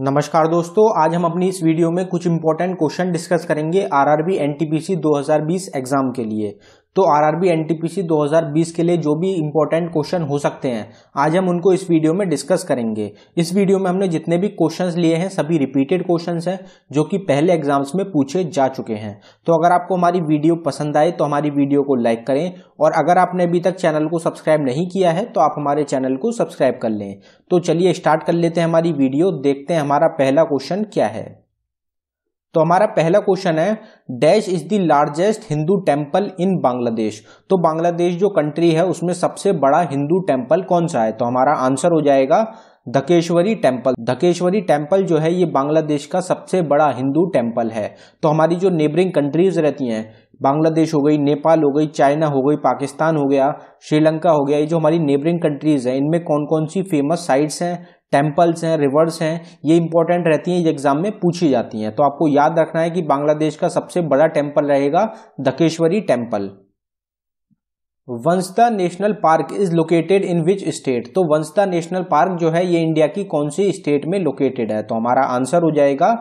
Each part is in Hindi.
नमस्कार दोस्तों आज हम अपनी इस वीडियो में कुछ इंपॉर्टेंट क्वेश्चन डिस्कस करेंगे आरआरबी एनटीपीसी 2020 एग्जाम के लिए तो आरआरबी एनटीपीसी 2020 के लिए जो भी इंपॉर्टेंट क्वेश्चन हो सकते हैं आज हम उनको इस वीडियो में डिस्कस करेंगे इस वीडियो में हमने जितने भी क्वेश्चंस लिए हैं सभी रिपीटेड क्वेश्चंस हैं जो कि पहले एग्जाम्स में पूछे जा चुके हैं तो अगर आपको हमारी वीडियो पसंद आए तो हमारी वीडियो को लाइक करें और अगर आपने अभी तक चैनल को सब्सक्राइब नहीं किया है तो आप हमारे चैनल को सब्सक्राइब कर लें तो चलिए स्टार्ट कर लेते हैं हमारी वीडियो देखते हैं हमारा पहला क्वेश्चन क्या है तो हमारा पहला क्वेश्चन है dash is the largest Hindu temple in Bangladesh तो बांग्लादेश जो कंट्री है उसमें सबसे बड़ा हिंदू टेम्पल कौन सा है तो हमारा आंसर हो जाएगा धकेश्वरी टेम्पल धकेश्वरी टेम्पल जो है ये बांग्लादेश का सबसे बड़ा हिंदू टेम्पल है तो हमारी जो नेबरिंग कंट्रीज रहती हैं बांग्लादेश हो गई नेपाल हो गई चाइना हो गई पाकिस्तान हो गया श्रीलंका हो गया ये जो हमारी नेबरिंग कंट्रीज हैं इनमें कौन कौन सी फेमस साइट्स हैं टेम्पल्स हैं रिवर्स हैं ये इंपॉर्टेंट रहती हैं एग्जाम में पूछी जाती हैं तो आपको याद रखना है कि बांग्लादेश का सबसे बड़ा टेम्पल रहेगा Dhakeshwari temple Vansda national park is located in which state तो वंशता नेशनल पार्क जो है ये इंडिया की कौन सी स्टेट में लोकेटेड है तो हमारा आंसर हो जाएगा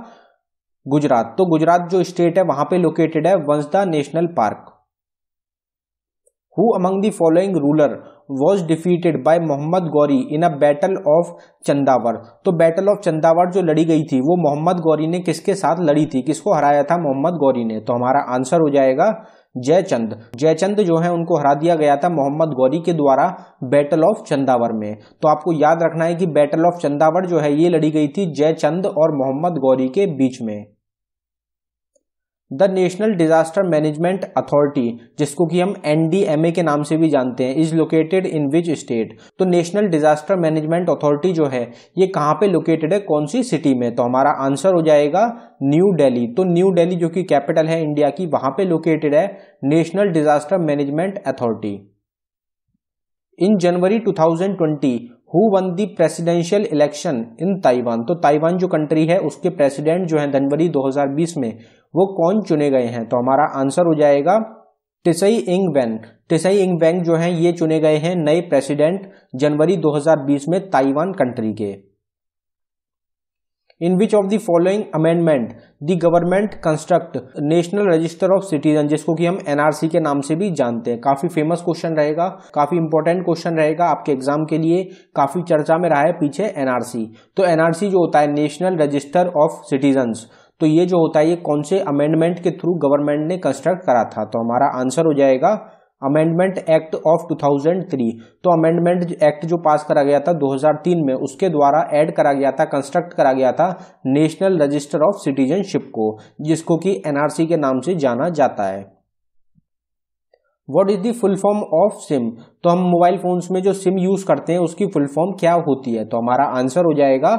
गुजरात तो गुजरात जो स्टेट है वहां पे लोकेटेड है Vansda national park who among the following ruler was defeated by Mohammad Ghori in a battle of Chandawar तो बैटल ऑफ चंदावर जो लड़ी गई थी वो मोहम्मद गौरी ने किसके साथ लड़ी थी किसको हराया था मोहम्मद गौरी ने तो हमारा आंसर हो जाएगा जयचंद जयचंद जो है उनको हरा दिया गया था मोहम्मद गौरी के द्वारा बैटल ऑफ चंदावर में तो आपको याद रखना है कि बैटल ऑफ चंदावर जो है ये लड़ी गई थी जयचंद और मोहम्मद गौरी के बीच में the national disaster management authority जिसको कि हम एनडीएमए के नाम से भी जानते हैं is located in which state तो नेशनल डिजास्टर मैनेजमेंट अथॉरिटी जो है ये कहाँ पे लोकेटेड है कौन सी सिटी में तो हमारा आंसर हो जाएगा न्यू दिल्ली तो न्यू दिल्ली जो कि कैपिटल है इंडिया की वहाँ पे लोकेटेड है national disaster management authority in January 2020 who won the presidential election in Taiwan तो ताइवान जो कंट्री है उसके प्रेसिडेंट जो है जनवरी 2020 में वो कौन चुने गए हैं तो हमारा आंसर हो जाएगा टिसई इंग बैंक टिसई इंग बैंक जो है ये चुने गए हैं नए प्रेसिडेंट जनवरी 2020 में ताइवान कंट्री के in which of the following amendment the government construct national register of citizen जिसको कि हम एनआरसी के नाम से भी जानते हैं काफी फेमस क्वेश्चन रहेगा काफी इंपॉर्टेंट क्वेश्चन रहेगा आपके एग्जाम के लिए काफी चर्चा में रहा है पीछे एनआरसी तो एनआरसी जो होता है नेशनल रजिस्टर ऑफ सिटीजन तो ये जो होता है ये कौन से अमेंडमेंट के थ्रू गवर्नमेंट ने कंस्ट्रक्ट करा था तो हमारा आंसर हो जाएगा अमेंडमेंट एक्ट ऑफ 2003 तो अमेंडमेंट एक्ट जो पास करा गया था 2003 में उसके द्वारा ऐड करा गया था कंस्ट्रक्ट करा गया था नेशनल रजिस्टर ऑफ सिटीजनशिप को जिसको कि एनआरसी के नाम से जाना जाता है what is the full form of SIM तो हम मोबाइल फोन्स में जो सिम यूज करते हैं उसकी फुल फॉर्म क्या होती है तो हमारा आंसर हो जाएगा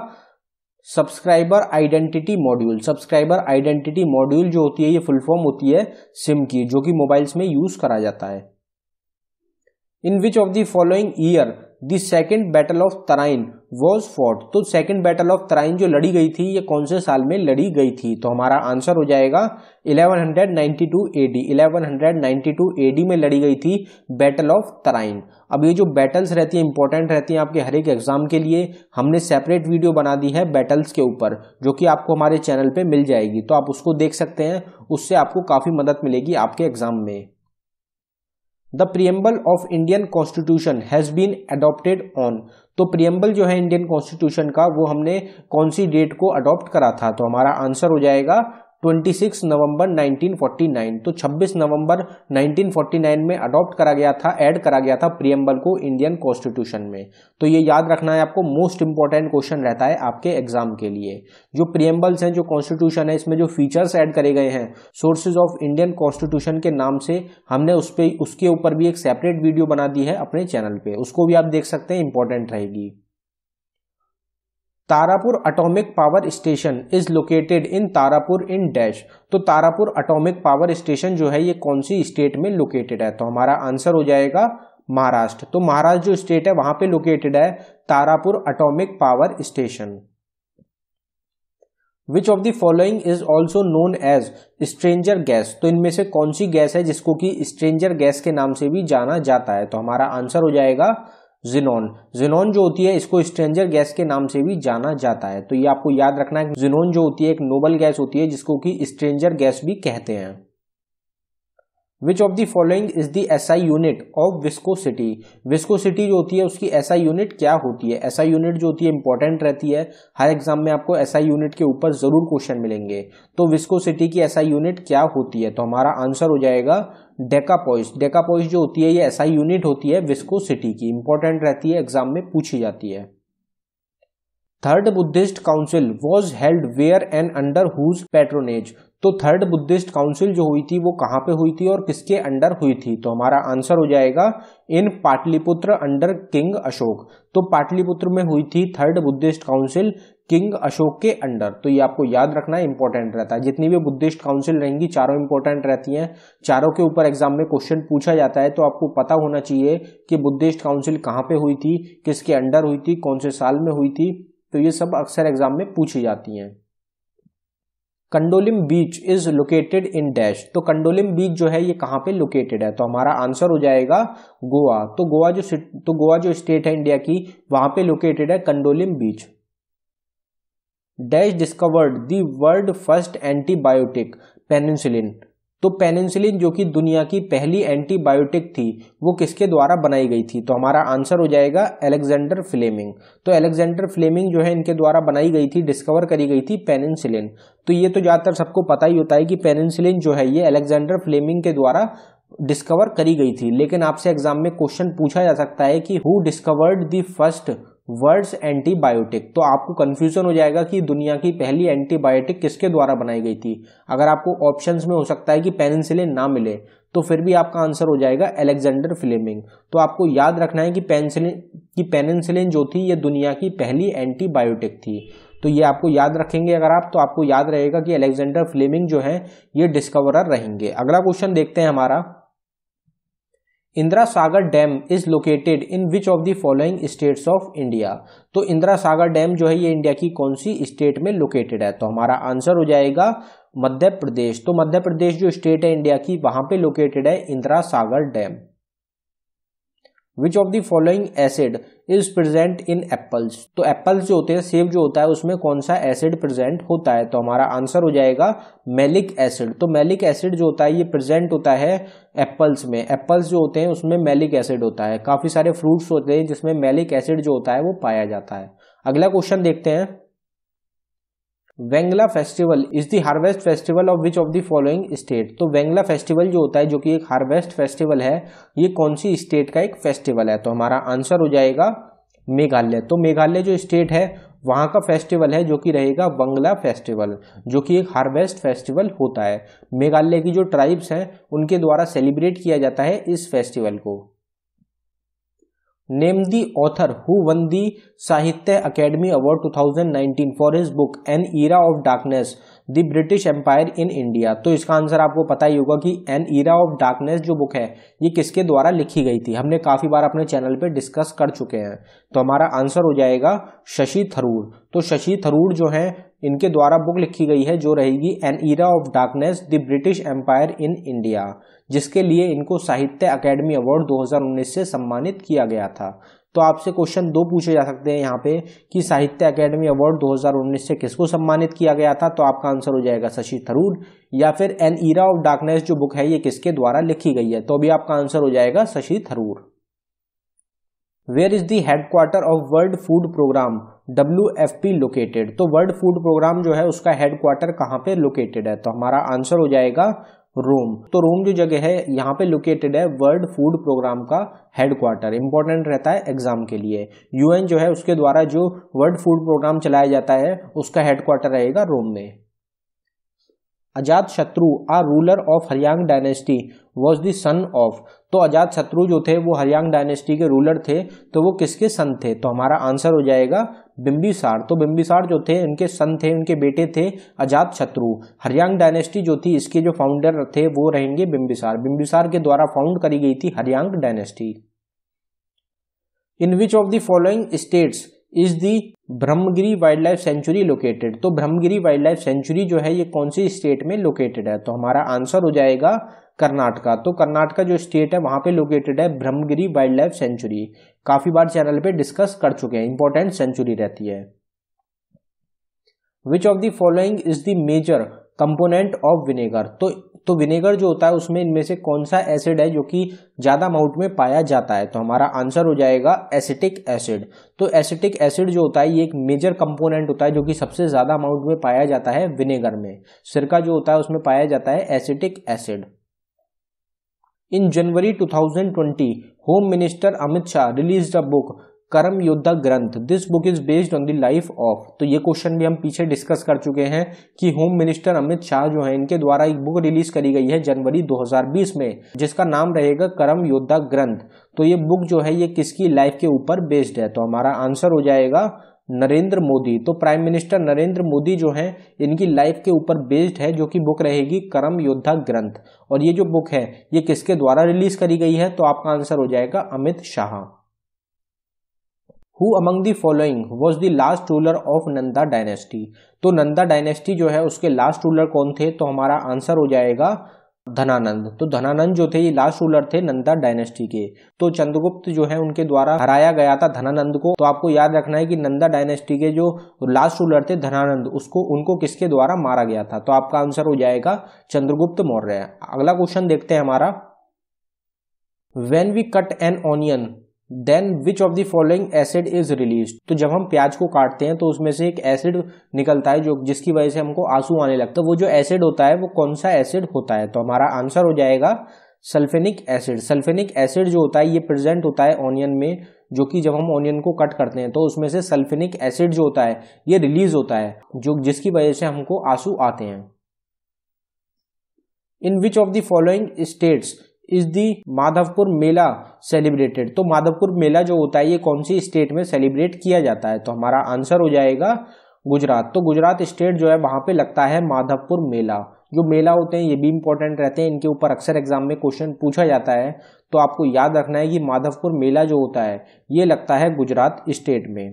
subscriber identity module subscriber identity module जो होती है ये फुल फॉर्म होती है सिम की जो कि मोबाइल्स में यूज करा जाता है in which of the following year the second battle of Tarain was fought तो सेकेंड बैटल ऑफ तराइन जो लड़ी गई थी ये कौन से साल में लड़ी गई थी तो हमारा आंसर हो जाएगा 1192 एडी 1192 एडी में लड़ी गई थी बैटल ऑफ तराइन अब ये जो बैटल्स रहती हैं इंपॉर्टेंट रहती हैं आपके हर एक एग्जाम के लिए हमने सेपरेट वीडियो बना दी है बैटल्स के ऊपर जो कि आपको हमारे चैनल पर मिल जाएगी तो आप उसको देख सकते हैं उससे आपको काफ़ी मदद मिलेगी आपके एग्जाम में the preamble of Indian constitution has been adopted on तो प्रियम्बल जो है इंडियन कॉन्स्टिट्यूशन का वो हमने कौन सी डेट को अडोप्ट करा था तो हमारा आंसर हो जाएगा 26 नवंबर 1949 तो 26 नवंबर 1949 में अडॉप्ट करा गया था ऐड करा गया था प्रियम्बल को इंडियन कॉन्स्टिट्यूशन में तो ये याद रखना है आपको मोस्ट इंपॉर्टेंट क्वेश्चन रहता है आपके एग्जाम के लिए जो प्रियम्बल्स हैं जो कॉन्स्टिट्यूशन है इसमें जो फीचर्स ऐड करे गए हैं सोर्सेज ऑफ इंडियन कॉन्स्टिट्यूशन के नाम से हमने उस पर उसके ऊपर भी एक सेपरेट वीडियो बना दी है अपने चैनल पर उसको भी आप देख सकते हैं इंपॉर्टेंट रहेगी Tarapur atomic power station is located in Tarapur in dash तो तारापुर अटोमिक पावर स्टेशन जो है ये कौन सी स्टेट में लोकेटेड है तो हमारा आंसर हो जाएगा महाराष्ट्र तो महाराष्ट्र जो स्टेट है वहां पे लोकेटेड है Tarapur atomic power station which of the following is also known as stranger gas तो इनमें से कौन सी गैस है जिसको कि स्ट्रेंजर गैस के नाम से भी जाना जाता है तो हमारा आंसर हो जाएगा जिनोन जिनोन जो होती है इसको स्ट्रेंजर गैस के नाम से भी जाना जाता है तो ये आपको याद रखना है जिनोन जो होती है एक नोबल गैस होती है जिसको कि स्ट्रेंजर गैस भी कहते हैं which of the following is the S I unit of viscosity viscosity जो होती है उसकी एस आई यूनिट क्या होती है एस आई यूनिट जो होती है इंपॉर्टेंट रहती है हर एग्जाम में आपको एस आई यूनिट के ऊपर जरूर क्वेश्चन मिलेंगे तो विस्कोसिटी की एस आई यूनिट क्या होती है तो हमारा आंसर हो जाएगा डेकापॉइस डेकापॉइस जो होती है ये एस आई यूनिट होती है विस्कोसिटी की इंपॉर्टेंट रहती है एग्जाम में पूछी जाती है third Buddhist council was held where and under whose patronage तो थर्ड बुद्धिस्ट काउंसिल जो हुई थी वो कहाँ पे हुई थी और किसके अंडर हुई थी तो हमारा आंसर हो जाएगा in Pataliputra under king Ashoka तो पाटलिपुत्र में हुई थी third Buddhist council king Ashoka के अंडर तो ये आपको याद रखना इंपॉर्टेंट रहता है जितनी भी बुद्धिस्ट काउंसिल रहेंगी चारों इंपॉर्टेंट रहती हैं चारों के ऊपर एग्जाम में क्वेश्चन पूछा जाता है तो आपको पता होना चाहिए कि बुद्धिस्ट काउंसिल कहाँ पे हुई थी किसके अंडर हुई थी कौन से साल में हुई थी तो ये सब अक्सर एग्जाम में पूछी जाती हैं Candolim beach is located in dash तो कंडोलिम बीच जो है ये कहाँ पे लोकेटेड है तो हमारा आंसर हो जाएगा गोवा तो गोवा जो तो गोवा जो स्टेट है इंडिया की वहां पे लोकेटेड है Candolim beach dash discovered the world first antibiotic penicillin तो पेनिसिलिन जो कि दुनिया की पहली एंटीबायोटिक थी वो किसके द्वारा बनाई गई थी तो हमारा आंसर हो जाएगा एलेक्जेंडर फ्लेमिंग तो एलेक्जेंडर फ्लेमिंग जो है इनके द्वारा बनाई गई थी डिस्कवर करी गई थी पेनिसिलिन तो ये तो ज़्यादातर सबको पता ही होता है कि पेनिसिलिन जो है ये एलेक्जेंडर फ्लेमिंग के द्वारा डिस्कवर करी गई थी लेकिन आपसे एग्जाम में क्वेश्चन पूछा जा सकता है कि who discovered the first world's antibiotic तो आपको कन्फ्यूजन हो जाएगा कि दुनिया की पहली एंटीबायोटिक किसके द्वारा बनाई गई थी अगर आपको ऑप्शंस में हो सकता है कि पेनिसिलिन ना मिले तो फिर भी आपका आंसर हो जाएगा एलेक्जेंडर फ्लेमिंग तो आपको याद रखना है कि पेनिसिलिन कि पेनिसिलिन जो थी ये दुनिया की पहली एंटीबायोटिक थी तो ये आपको याद रखेंगे अगर आप तो आपको याद रहेगा कि एलेक्जेंडर फ्लेमिंग जो है ये डिस्कवरर रहेंगे अगला क्वेश्चन देखते हैं हमारा Indira Sagar dam is located in which of the following states of India तो इंदिरा सागर डैम जो है ये इंडिया की कौन सी स्टेट में लोकेटेड है तो हमारा आंसर हो जाएगा मध्य प्रदेश तो मध्य प्रदेश जो स्टेट है इंडिया की वहां पे लोकेटेड है Indira Sagar dam which of the following acid is present in apples तो एप्पल्स जो होते हैं सेब जो होता है उसमें कौन सा एसिड प्रेजेंट होता है तो हमारा आंसर हो जाएगा मेलिक एसिड तो मेलिक एसिड जो होता है ये प्रेजेंट होता है एप्पल्स में एप्पल्स जो होते हैं उसमें मेलिक एसिड होता है काफ़ी सारे फ्रूट्स होते हैं जिसमें मेलिक एसिड जो होता है वो पाया जाता है अगला क्वेश्चन देखते हैं Wangala festival is the harvest festival of which of the following state तो वेंगला फेस्टिवल जो होता है जो कि एक हार्वेस्ट फेस्टिवल है ये कौन सी स्टेट का एक फेस्टिवल है तो हमारा आंसर हो जाएगा मेघालय तो मेघालय जो स्टेट है वहाँ का फेस्टिवल है जो कि रहेगा बंगला फेस्टिवल जो कि एक हार्वेस्ट फेस्टिवल होता है मेघालय की जो ट्राइब्स हैं उनके द्वारा सेलिब्रेट किया जाता है इस फेस्टिवल को name the author who won the Sahitya Akademi award 2019 for his book an era of darkness the British empire in India तो इसका आंसर आपको पता ही होगा कि एन ईरा ऑफ डार्कनेस जो बुक है ये किसके द्वारा लिखी गई थी हमने काफ़ी बार अपने चैनल पे डिस्कस कर चुके हैं तो हमारा आंसर हो जाएगा शशि थरूर तो शशि थरूर जो है इनके द्वारा बुक लिखी गई है जो रहेगी an era of darkness the British empire in India जिसके लिए इनको साहित्य अकेडमी अवार्ड 2019 से सम्मानित किया गया था तो आपसे क्वेश्चन दो पूछे जा सकते हैं यहाँ पे कि साहित्य अकेडमी अवार्ड 2019 से किसको सम्मानित किया गया था तो आपका आंसर हो जाएगा शशि थरूर या फिर एन ईरा ऑफ डार्कनेस जो बुक है ये किसके द्वारा लिखी गई है तो भी आपका आंसर हो जाएगा Shashi Tharoor where is the headquarter of world food programme W F P located तो वर्ल्ड फूड प्रोग्राम जो है उसका हेडक्वार्टर कहाँ पे लोकेटेड है तो हमारा आंसर हो जाएगा रोम तो रोम जो जगह है यहाँ पे लोकेटेड है वर्ल्ड फूड प्रोग्राम का हेडक्वार्टर इंपॉर्टेंट रहता है एग्जाम के लिए यूएन जो है उसके द्वारा जो वर्ल्ड फूड प्रोग्राम चलाया जाता है उसका हेडक्वार्टर रहेगा रोम में Ajatashatru a ruler of Haryanka dynasty was the son of तो अजात शत्रु जो थे वो हरियांग डायनेस्टी के रूलर थे तो वो किसके सन थे तो हमारा आंसर हो जाएगा बिम्बिसार तो बिम्बिसार जो थे इनके सन थे इनके बेटे थे अजात शत्रु हरियांग डायनेस्टी जो थी इसके जो फाउंडर थे वो रहेंगे बिम्बिसार बिम्बिसार के द्वारा फाउंड करी गई थी Haryanka dynasty in which of the following states is the Brahmagiri wildlife sanctuary located तो ब्रह्मगिरी वाइल्ड लाइफ सेंचुरी जो है ये कौन सी स्टेट में लोकेटेड है तो हमारा आंसर हो जाएगा कर्नाटका तो कर्नाटका जो स्टेट है वहां पे लोकेटेड है ब्रह्मगिरी वाइल्ड लाइफ सेंचुरी काफ़ी बार चैनल पे डिस्कस कर चुके हैं इंपॉर्टेंट सेंचुरी रहती है which of the following is the major component of vinegar तो तो विनेगर जो होता है उसमें इनमें से कौन सा एसिड है जो कि ज़्यादा अमाउंट में पाया जाता है तो हमारा आंसर हो जाएगा एसिटिक एसिड तो एसिटिक एसिड जो होता है ये एक मेजर कंपोनेंट होता है जो कि सबसे ज़्यादा अमाउंट में पाया जाता है विनेगर में सिरका जो होता है उसमें पाया जाता है acetic acid in January 2020 home minister Amit Shah release the book Karma Yoddha Granth this book is based on the life of तो ये क्वेश्चन भी हम पीछे डिस्कस कर चुके हैं कि होम मिनिस्टर अमित शाह जो है इनके द्वारा एक बुक रिलीज करी गई है जनवरी 2020 में जिसका नाम रहेगा कर्म योद्धा ग्रंथ तो ये बुक जो है ये किसकी लाइफ के ऊपर बेस्ड है तो हमारा आंसर हो जाएगा नरेंद्र मोदी तो प्राइम मिनिस्टर नरेंद्र मोदी जो है इनकी लाइफ के ऊपर बेस्ड है जो कि बुक रहेगी कर्म योद्धा ग्रंथ और ये जो बुक है ये किसके द्वारा रिलीज करी गई है तो आपका आंसर हो जाएगा Amit Shah who among the following was the last ruler of Nanda dynasty तो नंदा डायनेस्टी जो है उसके लास्ट रूलर कौन थे तो हमारा आंसर हो जाएगा धनानंद तो धनानंद जो थे ये लास्ट रूलर थे नंदा डायनेस्टी के तो चंद्रगुप्त जो है उनके द्वारा हराया गया था धनानंद को तो आपको याद रखना है कि नंदा डायनेस्टी के जो लास्ट रूलर थे धनानंद उसको उनको किसके द्वारा मारा गया था तो आपका आंसर हो जाएगा चंद्रगुप्त मौर्य अगला क्वेश्चन देखते हैं हमारा when we cut an onion then which of the following acid is release तो जब हम प्याज को काटते हैं तो उसमें से एक एसिड निकलता है जो जिसकी वजह से हमको आंसू आने लगता है वो जो एसिड होता है वो कौन सा एसिड होता है तो हमारा आंसर हो जाएगा सल्फेनिक एसिड सल्फेनिक एसिड जो होता है ये प्रेजेंट होता है ऑनियन में जो कि जब हम ऑनियन को कट करते हैं तो उसमें से सल्फेनिक एसिड जो होता है ये रिलीज होता है जो जिसकी वजह से हमको आंसू आते हैं in which of the following states is the Madhavpur Mela celebrated तो माधवपुर मेला जो होता है ये कौन सी स्टेट में सेलिब्रेट किया जाता है तो हमारा आंसर हो जाएगा गुजरात तो गुजरात स्टेट जो है वहां पे लगता है माधवपुर मेला जो मेला होते हैं ये भी इंपॉर्टेंट रहते हैं इनके ऊपर अक्सर एग्जाम में क्वेश्चन पूछा जाता है तो आपको याद रखना है कि माधवपुर मेला जो होता है ये लगता है गुजरात स्टेट में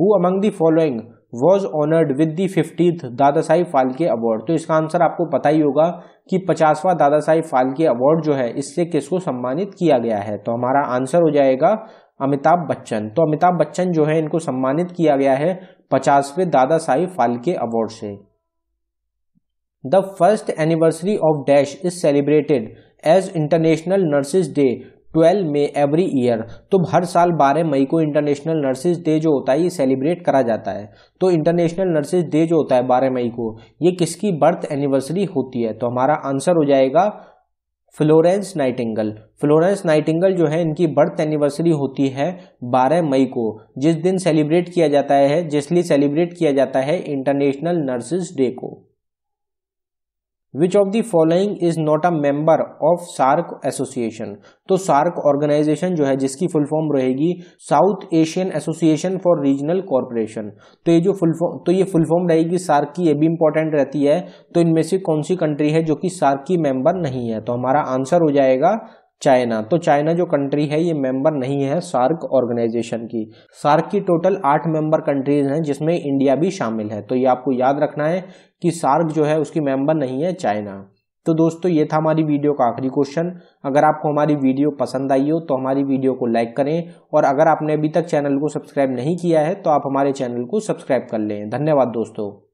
who among the following was honoured with the fiftieth Dada Saheb Phalke award तो इसका आंसर आपको पता ही होगा कि पचासवा दादा साहिब फालके अवार्ड जो है इससे किसको सम्मानित किया गया है तो हमारा आंसर हो जाएगा अमिताभ बच्चन तो अमिताभ बच्चन जो है इनको सम्मानित किया गया है पचासवें दादा साहिब फालके अवार्ड से the first anniversary of dash is celebrated as international nurses day twelve May every year तो हर साल बारह मई को इंटरनेशनल नर्सेज डे जो होता है ये सेलिब्रेट करा जाता है तो इंटरनेशनल नर्सेज डे जो होता है बारह मई को ये किसकी बर्थ एनिवर्सरी होती है तो हमारा आंसर हो जाएगा फ्लोरेंस नाइटिंगल फ्लोरेंस नाइटिंगल जो है इनकी बर्थ एनिवर्सरी होती है 12 मई को जिस दिन सेलिब्रेट किया जाता है जिसलिए सेलिब्रेट किया जाता है इंटरनेशनल नर्सेज डे को which of the following is not a member of SAARC association तो सार्क ऑर्गेनाइजेशन जो है जिसकी फुल फॉर्म रहेगी south Asian association for regional corporation तो ये जो फुल फॉर्म तो ये फुल फॉर्म रहेगी सार्क की ये भी इंपॉर्टेंट रहती है तो इनमें से कौन सी कंट्री है जो कि सार्क की मेंबर नहीं है तो हमारा आंसर हो जाएगा चाइना तो चाइना जो कंट्री है ये मेंबर नहीं है सार्क ऑर्गेनाइजेशन की सार्क की टोटल आठ मेंबर कंट्रीज हैं जिसमें इंडिया भी शामिल है तो ये आपको याद रखना है कि सार्क जो है उसकी मेंबर नहीं है चाइना तो दोस्तों ये था हमारी वीडियो का आखिरी क्वेश्चन अगर आपको हमारी वीडियो पसंद आई हो तो हमारी वीडियो को लाइक करें और अगर आपने अभी तक चैनल को सब्सक्राइब नहीं किया है तो आप हमारे चैनल को सब्सक्राइब कर लें धन्यवाद दोस्तों